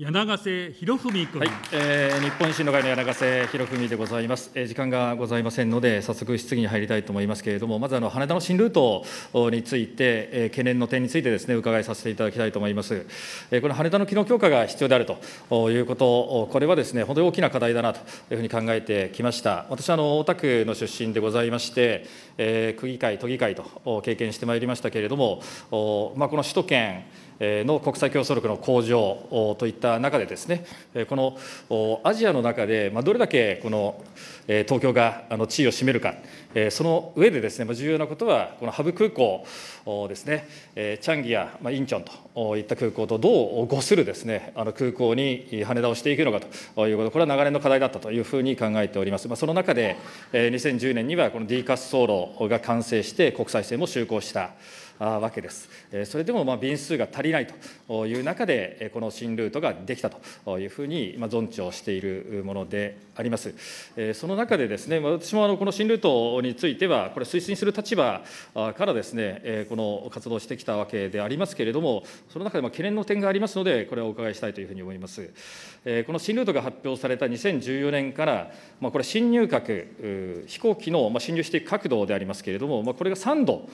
柳瀬博文君、はいえー、日本維新の会の柳瀬博文でございます、えー、時間がございませんので、早速質疑に入りたいと思いますけれども、まずあの羽田の新ルートについて、えー、懸念の点についてです、ね、伺いさせていただきたいと思います、えー、この羽田の機能強化が必要であるということ、これはですね本当に大きな課題だなというふうに考えてきました、私はあの大田区の出身でございまして、えー、区議会、都議会と経験してまいりましたけれども、まあ、この首都圏、の国際競争力の向上といった中でですね、このアジアの中で、どれだけこの東京が地位を占めるか、その上でですね、重要なことは、このハブ空港ですね、チャンギやインチョンといった空港とどう誤するですね、あの空港に羽田をしていくのかということ、これは長年の課題だったというふうに考えております。その中で、2010年にはこの D 滑走路が完成して、国際線も就航した。わけです。それでもまあ便数が足りないという中で、この新ルートができたというふうに存知をしているものであります。その中でです、ね、私もこの新ルートについては、これ、推進する立場からです、ね、この活動してきたわけでありますけれども、その中でも懸念の点がありますので、これをお伺いしたいというふうに思います。この新ルートが発表された2014年から、これ、新入閣、飛行機の進入していく角度でありますけれども、これが3度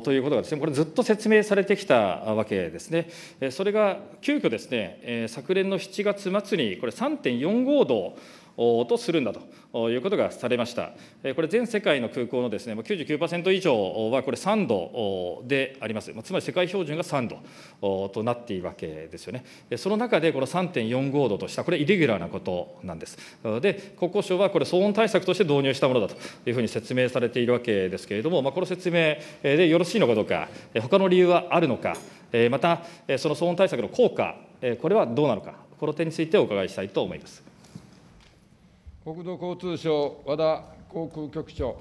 ということがです、ねですね、これずっと説明されてきたわけですね。それが急遽ですね、昨年の7月末にこれ3.45度とするんだということがされました。これ、全世界の空港のです、ね、99%以上はこれ、3度であります、つまり世界標準が3度となっているわけですよね。その中で、この3.45度とした、これ、イレギュラーなことなんです。で、国交省はこれ、騒音対策として導入したものだというふうに説明されているわけですけれども、まあ、この説明でよろしいのかどうか、他の理由はあるのか、また、その騒音対策の効果、これはどうなのか、この点についてお伺いしたいと思います。国土交通省、和田航空局長。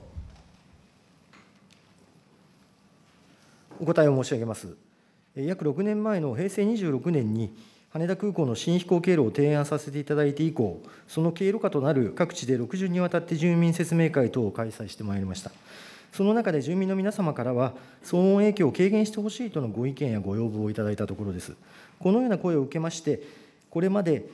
お答えを申し上げます。約6年前の平成26年に、羽田空港の新飛行経路を提案させていただいて以降、その経路下となる各地で60にわたって住民説明会等を開催してまいりました。その中で住民の皆様からは、騒音影響を軽減してほしいとのご意見やご要望をいただいたところです。このような声を受けまして、これまで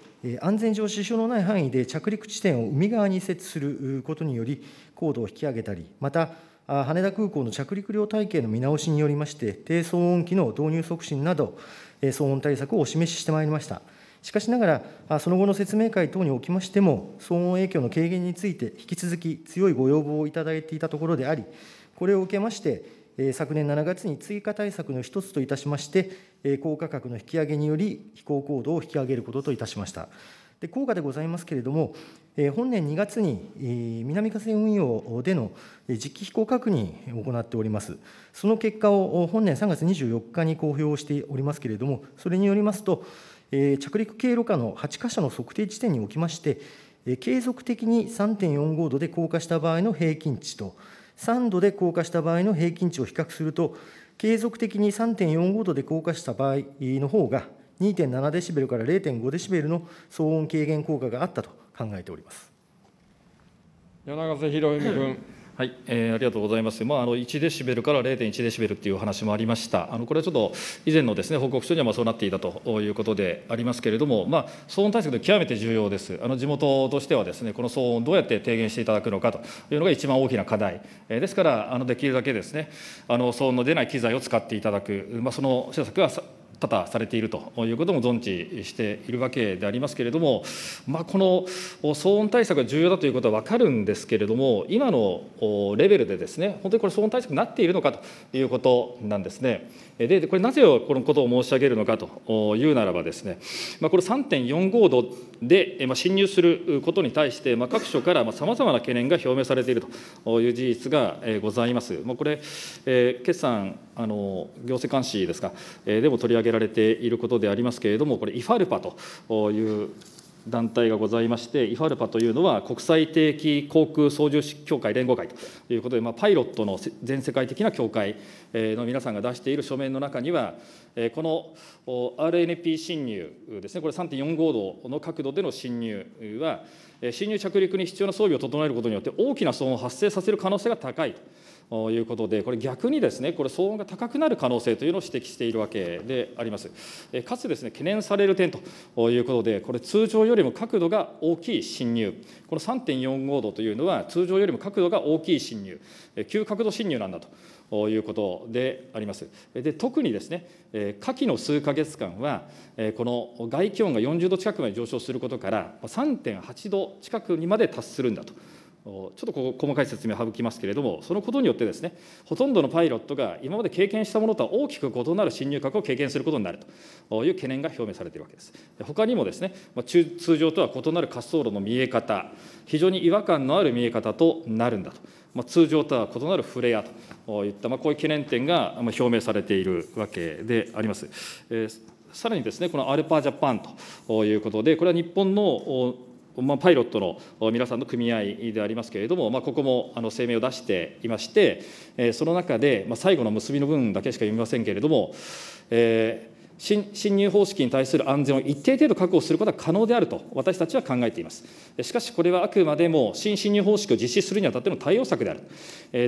安全上支障のない範囲で着陸地点を海側に設置することにより、高度を引き上げたり、また羽田空港の着陸量体系の見直しによりまして、低騒音機の導入促進など、騒音対策をお示ししてまいりました。しかしながら、その後の説明会等におきましても、騒音影響の軽減について、引き続き強いご要望をいただいていたところであり、これを受けまして、昨年7月に追加対策の一つといたしまして、高価格の引き上げにより、飛行高度を引き上げることといたしました。で効果でございますけれども、本年2月に南風運用での実機飛行確認を行っております、その結果を本年3月24日に公表しておりますけれども、それによりますと、着陸経路下の8か所の測定地点におきまして、継続的に3.45度で降下した場合の平均値と、3度で降下した場合の平均値を比較すると、継続的に3.45度で降下した場合の方が、2.7デシベルから0.5デシベルの騒音軽減効果があったと考えております。柳瀬博文君。はい、えー、ありがとうございます。まあ、あの1デシベルから0.1デシベルという話もありました。あのこれはちょっと以前のですね報告書にはまあそうなっていたということでありますけれども、まあ騒音対策で極めて重要です。あの地元としてはですねこの騒音をどうやって低減していただくのかというのが一番大きな課題。えー、ですからあのできるだけですねあの騒音の出ない機材を使っていただく、まあその施策が多々されているということも存知しているわけでありますけれども、まあ、この騒音対策が重要だということは分かるんですけれども、今のレベルでですね、本当にこれ、騒音対策になっているのかということなんですね。で、これ、なぜこのことを申し上げるのかというならばです、ね、これ、3.45度で侵入することに対して、各所からさまざまな懸念が表明されているという事実がございます。もうこれ、決算あの行政監視ですか、でも取り上げられていることでありますけれども、これ、イファルパという団体がございまして、イファルパというのは国際定期航空操縦士協会連合会ということで、まあ、パイロットの全世界的な協会の皆さんが出している書面の中には、この RNP 侵入ですね、これ3.45度の角度での侵入は、侵入着陸に必要な装備を整えることによって、大きな騒音を発生させる可能性が高いと。ということで、これ逆にですね、これ騒音が高くなる可能性というのを指摘しているわけであります。かつですね、懸念される点ということで、これ通常よりも角度が大きい侵入、この3.45度というのは通常よりも角度が大きい侵入、急角度侵入なんだと。いうことでありますで特にですね、夏季の数か月間は、この外気温が40度近くまで上昇することから、3.8度近くにまで達するんだと。ちょっとここ細かい説明を省きますけれども、そのことによってですね、ほとんどのパイロットが今まで経験したものとは大きく異なる新入閣を経験することになるという懸念が表明されているわけです。他にもですね、通常とは異なる滑走路の見え方、非常に違和感のある見え方となるんだと、まあ、通常とは異なるフレアといった、まあ、こういう懸念点が表明されているわけであります。えーさらにですね、このアルパージャパンということで、これは日本のまあ、パイロットの皆さんの組合でありますけれども、まあ、ここもあの声明を出していまして、えー、その中で、まあ、最後の結びの部分だけしか読みませんけれども、えー新入方式に対する安全を一定程度確保することは可能であると私たちは考えています。しかし、これはあくまでも新進入方式を実施するにあたっての対応策である。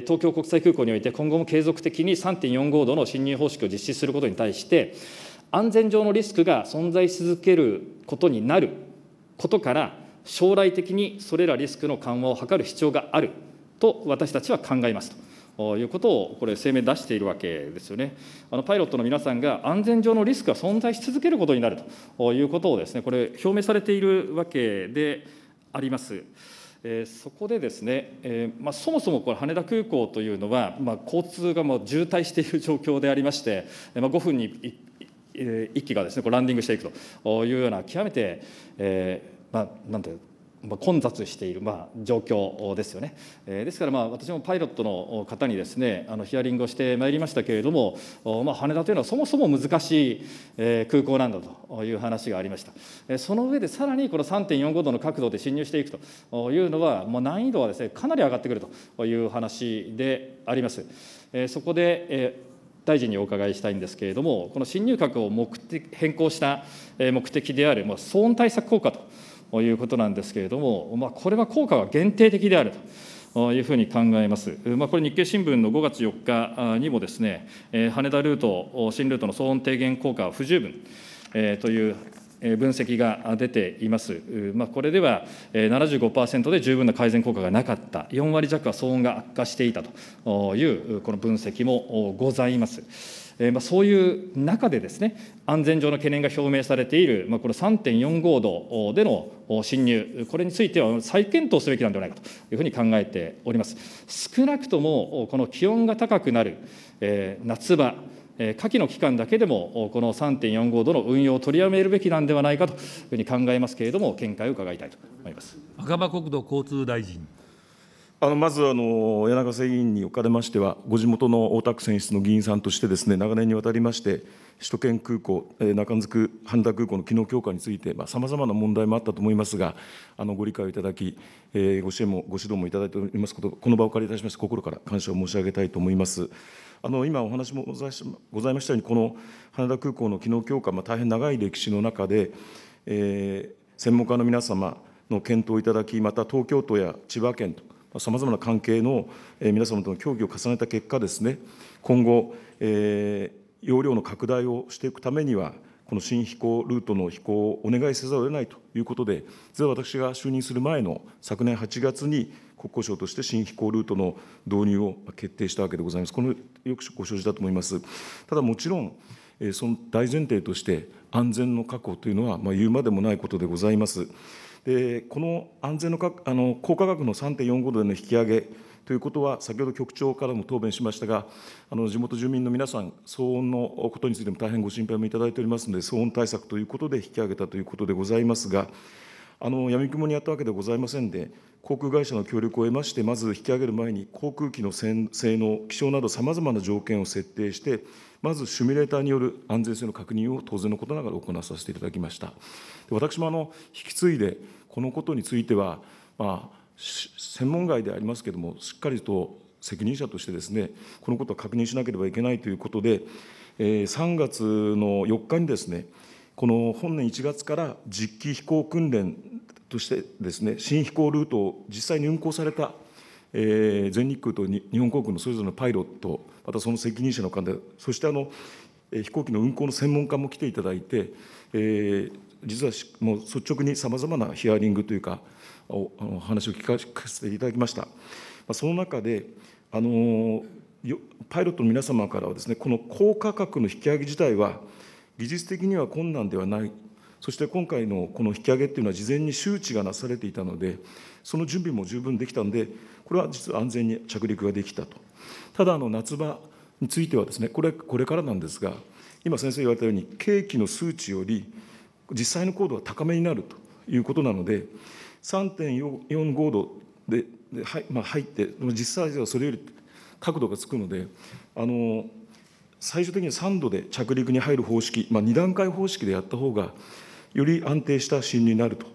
東京国際空港において今後も継続的に3.45度の進入方式を実施することに対して、安全上のリスクが存在し続けることになることから、将来的にそれらリスクの緩和を図る必要があると私たちは考えますということを、これ、声明出しているわけですよね。あのパイロットの皆さんが安全上のリスクが存在し続けることになるということをです、ね、これ、表明されているわけであります。えそこでですね、えまあ、そもそもこれ羽田空港というのは、まあ、交通がもう渋滞している状況でありまして、まあ、5分に1機がですねこうランディングしていくというような極めて、えーまあ、なんていう混雑している、まあ、状況ですよね。ですから、まあ、私もパイロットの方にですねあのヒアリングをしてまいりましたけれども、まあ、羽田というのはそもそも難しい、え空港なんだという話がありました、その上でさらにこの3.45度の角度で進入していくというのは、もう難易度はですねかなり上がってくるという話であります。えそこで、え大臣にお伺いしたいんですけれども、この進入角を目的変更した目的である騒音対策効果とということなんですけれども、まあ、これは効果は限定的であると。いうふうに考えます。まあ、これ、日経新聞の5月4日にもですね、羽田ルート、新ルートの騒音低減効果は不十分という分析が出ています。まあ、これでは75%で十分な改善効果がなかった、4割弱は騒音が悪化していたというこの分析もございます。まあ、そういう中でですね安全上の懸念が表明されている、まあ、この3.45度での侵入、これについては再検討すべきなんではないかというふうに考えております。少なくともこの気温が高くなる、えー、夏場、夏季の期間だけでも、この3.45度の運用を取りやめるべきなんではないかというふうに考えますけれども、見解を伺いたいと思います赤羽国土交通大臣。あのまずあの柳瀬議員におかれましては、ご地元の大田区選出の議員さんとしてです、ね、長年にわたりまして、首都圏空港、え中津区、羽田空港の機能強化について、さまざ、まな問題もあったと思いますが、あのご理解をいただき、えー、ご支援もご指導もいただいておりますこと、この場をお借りいたしまして、心から感謝を申し上げたいと思います。あの今、お話もございましたように、この羽田空港の機能強化、まあ、大変長い歴史の中で、えー、専門家の皆様の検討をいただき、また東京都や千葉県と、さまざまな関係の皆様との協議を重ねた結果ですね、今後、えー、容量の拡大をしていくためには、この新飛行ルートの飛行をお願いせざるを得ないということで、実は私が就任する前の昨年8月に、国交省として新飛行ルートの導入を決定したわけでございます。このよくご承知だと思います。ただもちろん、その大前提として、安全の確保というのは、まあ、言うまでもないことでございます。でこの安全のかあの高価格の3.45度での引き上げということは、先ほど局長からも答弁しましたが、あの地元住民の皆さん、騒音のことについても大変ご心配もいただいておりますので、騒音対策ということで引き上げたということでございますが、あの闇雲にやったわけではございませんで、航空会社の協力を得まして、まず引き上げる前に、航空機の性能、気象などさまざまな条件を設定して、まずシミュレーターによる安全性の確認を当然のことながら行わさせていただきました。私もあの引き継いで、このことについては、まあ、専門外でありますけれども、しっかりと責任者としてですね、このことは確認しなければいけないということで、えー、3月の4日にですね、この本年1月から実機飛行訓練としてですね、新飛行ルートを実際に運航された、えー、全日空と日本航空のそれぞれのパイロット、またその責任者の方、そしてあの飛行機の運航の専門家も来ていただいて、えー、実はもう率直にさまざまなヒアリングというか、おお話を聞かせていただきました。まあ、その中であのパイロットの皆様からはですねこの高価格の引き上げ自体は技術的には困難ではない、そして今回のこの引き上げっていうのは、事前に周知がなされていたので、その準備も十分できたので、これは実は安全に着陸ができたと。ただ、夏場についてはですねこれ、これからなんですが、今、先生言われたように、景気の数値より、実際の高度は高めになるということなので、3.45度で入って、実際ではそれより角度がつくので、あの最終的に3度で着陸に入る方式、まあ、2段階方式でやった方が、より安定した進入になると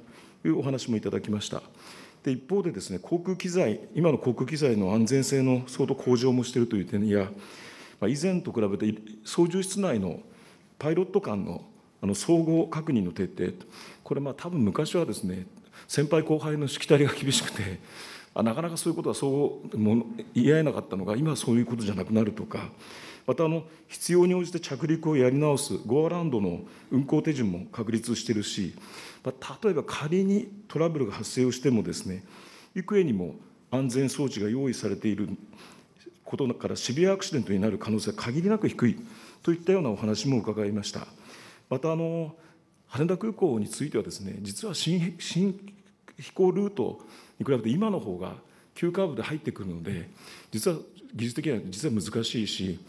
いうお話もいただきました。で一方でです、ね、航空機材、今の航空機材の安全性の相当向上もしているという点や、まあ、以前と比べて、操縦室内のパイロット間のあの総合確認の徹底、これ、多分昔はですね、先輩後輩のしきたりが厳しくて、なかなかそういうことはそうも言い合えなかったのが、今はそういうことじゃなくなるとか。また、必要に応じて着陸をやり直すゴアランドの運航手順も確立しているし、例えば仮にトラブルが発生をしてもですね、幾重にも安全装置が用意されていることからシビアアクシデントになる可能性は限りなく低いといったようなお話も伺いました。またあの羽田空港についてはですね実は新飛行ルートに比べて今の方が急カーブで入ってくるので実は技術的には実は難しいし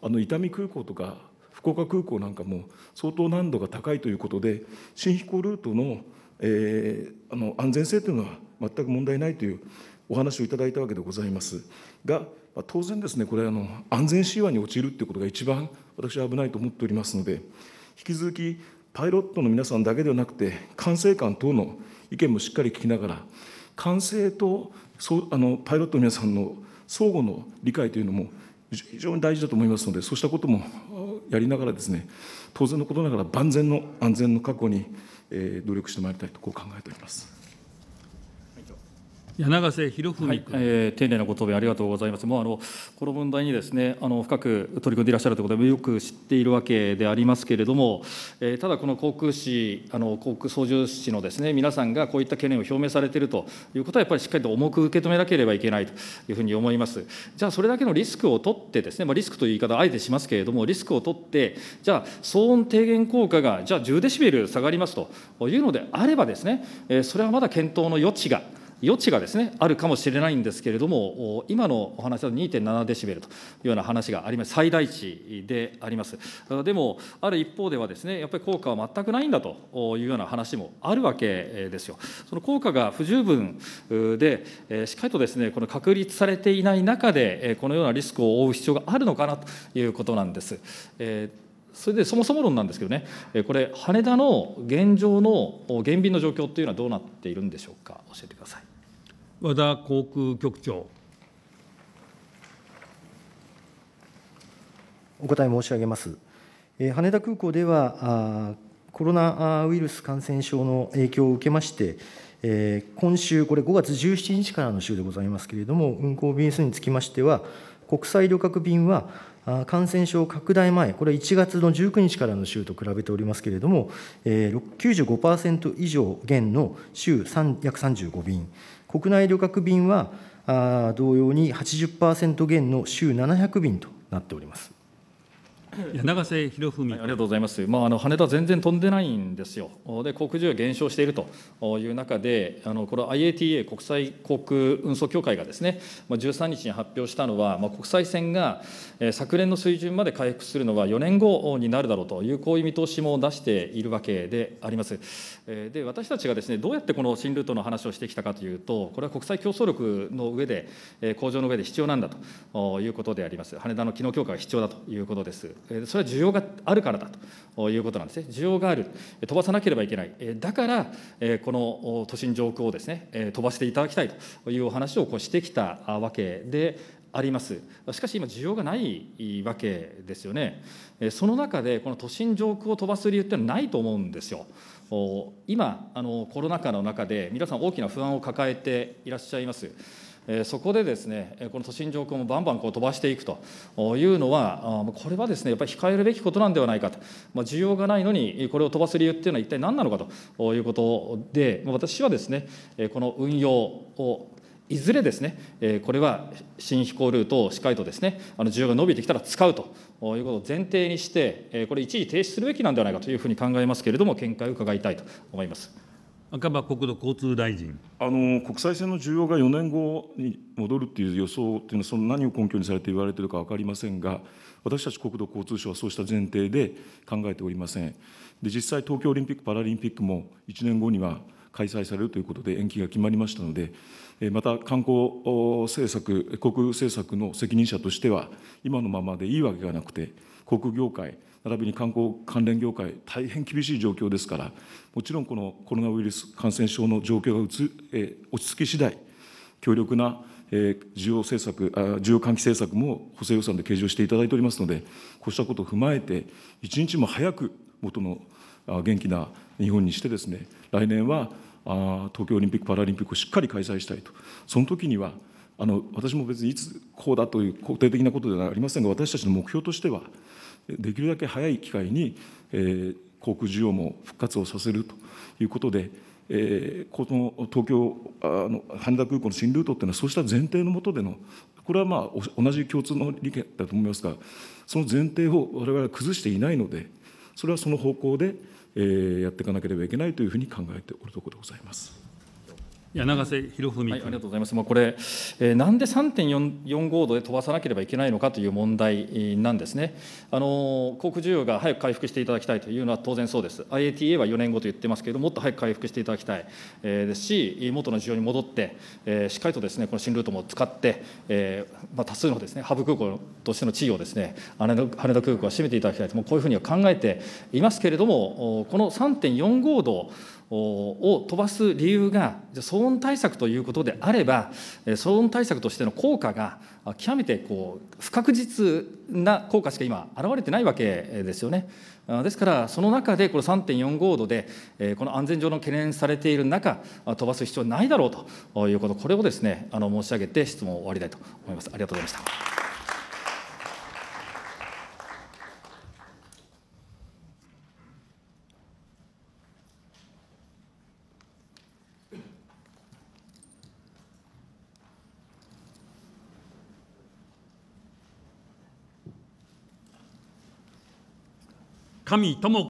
あの伊丹空港とか福岡空港なんかも相当難度が高いということで新飛行ルートの,、えー、あの安全性というのは全く問題ないというお話をいただいたわけでございますが当然ですねこれあの安全神話に陥るということが一番私は危ないと思っておりますので引き続きパイロットの皆さんだけではなくて管制官等の意見もしっかり聞きながら管制とそうあのパイロットの皆さんの相互の理解というのも非常に大事だと思いますので、そうしたこともやりながらですね、当然のことながら万全の安全の確保に努力してまいりたいとこう考えております。柳瀬博文、はい、えー、丁寧なご答弁ありがとうございます。もうあのこの問題にですねあの深く取り組んでいらっしゃるということでよく知っているわけでありますけれども、えー、ただこの航空士あの航空操縦士のですね皆さんがこういった懸念を表明されているということはやっぱりしっかりと重く受け止めなければいけないというふうに思います。じゃあそれだけのリスクを取ってですねまあリスクという言い方あえてしますけれどもリスクを取ってじゃあ騒音低減効果がじゃあ10デシベル下がりますというのであればですね、えー、それはまだ検討の余地が。余地がですね、あるかもしれないんですけれども、今のお話だと2.7デシベルというような話があります、最大値であります。でも、ある一方ではですね、やっぱり効果は全くないんだというような話もあるわけですよ。その効果が不十分で、しっかりとですね、この確立されていない中で、このようなリスクを負う必要があるのかなということなんです。それでそもそも論なんですけどね、これ、羽田の現状の減便の状況というのはどうなっているんでしょうか、教えてください。和田航空局長。お答え申し上げます。羽田空港ではコロナウイルス感染症の影響を受けまして、今週、これ5月17日からの週でございますけれども、運航便数につきましては、国際旅客便は感染症拡大前、これは1月の19日からの週と比べておりますけれども、えー、95%以上減の週約35便、国内旅客便は同様に80%減の週700便となっております。いや永瀬博文、はい、ありがとうございます、まあ、あの羽田、全然飛んでないんですよ、で航空需要減少しているという中で、あのこれ、IATA・ 国際航空運送協会がですね、まあ、13日に発表したのは、まあ、国際線が昨年の水準まで回復するのは4年後になるだろうという、こういう見通しも出しているわけであります。で私たちがですねどうやってこの新ルートの話をしてきたかというと、これは国際競争力の上で、向上の上で必要なんだということであります、羽田の機能強化が必要だということです。それは需要があるからだということなんですね、需要がある、飛ばさなければいけない、だから、この都心上空をです、ね、飛ばしていただきたいというお話をこうしてきたわけであります、しかし今、需要がないわけですよね、その中で、この都心上空を飛ばす理由ってのはないと思うんですよ。今あの、コロナ禍の中で、皆さん、大きな不安を抱えていらっしゃいます。そこでですねこの都心上空もバンバンこう飛ばしていくというのはこれはですねやっぱり控えるべきことなんではないかと、ま需要がないのにこれを飛ばす理由っていうのは一体何なのかということで私はですねこの運用をいずれですね、これは新飛行ルートをしっかりとですね、あの需要が伸びてきたら使うということを前提にして、これ、一時停止するべきなんではないかというふうに考えますけれども、見解を伺いたいと思います。赤羽国土交通大臣あの国際線の需要が4年後に戻るという予想というのは、その何を根拠にされて言われているか分かりませんが、私たち国土交通省はそうした前提で考えておりません。で実際、東京オリンピック・パラリンピックも1年後には開催されるということで延期が決まりましたので、また観光政策、航空政策の責任者としては、今のままでいいわけがなくて、航空業界並びに観光関連業界大変厳しい状況ですからもちろんこのコロナウイルス感染症の状況がうつ、え落ち着き次第強力な、え需要政策あ需要喚起政策も補正予算で計上していただいておりますのでこうしたことを踏まえて一日も早く元の元気な日本にしてですね来年は東京オリンピック・パラリンピックをしっかり開催したいとその時にはあの私も別にいつこうだという肯定的なことではありませんが私たちの目標としてはできるだけ早い機会に、えー、航空需要も復活をさせるということで、えー、この東京あの羽田空港の新ルートっていうのはそうした前提のもとでのこれはまあ同じ共通の理解だと思いますがその前提を我々は崩していないのでそれはその方向で、えー、やっていかなければいけないというふうに考えておるところでございます。柳瀬博文、はい、ありがとうございます、まあ、これ、えー、なんで3.45度で飛ばさなければいけないのかという問題なんですね、あの航空需要が早く回復していただきたいというのは当然そうです、IATA は4年後と言ってますけれども、もっと早く回復していただきたい、えー、ですし、元の需要に戻って、えー、しっかりとですねこの新ルートも使って、えーまあ、多数のですねハブ空港としての地位をですね羽田空港は占めていただきたいと、もうこういうふうには考えていますけれども、この3.45度、を飛ばす理由が騒音対策ということであれば騒音対策としての効果が極めてこう不確実な効果しか今現れてないわけですよね。ですからその中でこの3.45度でこの安全上の懸念されている中飛ばす必要ないだろうということこれをですねあの申し上げて質問を終わりたいと思います。ありがとうございました。神とも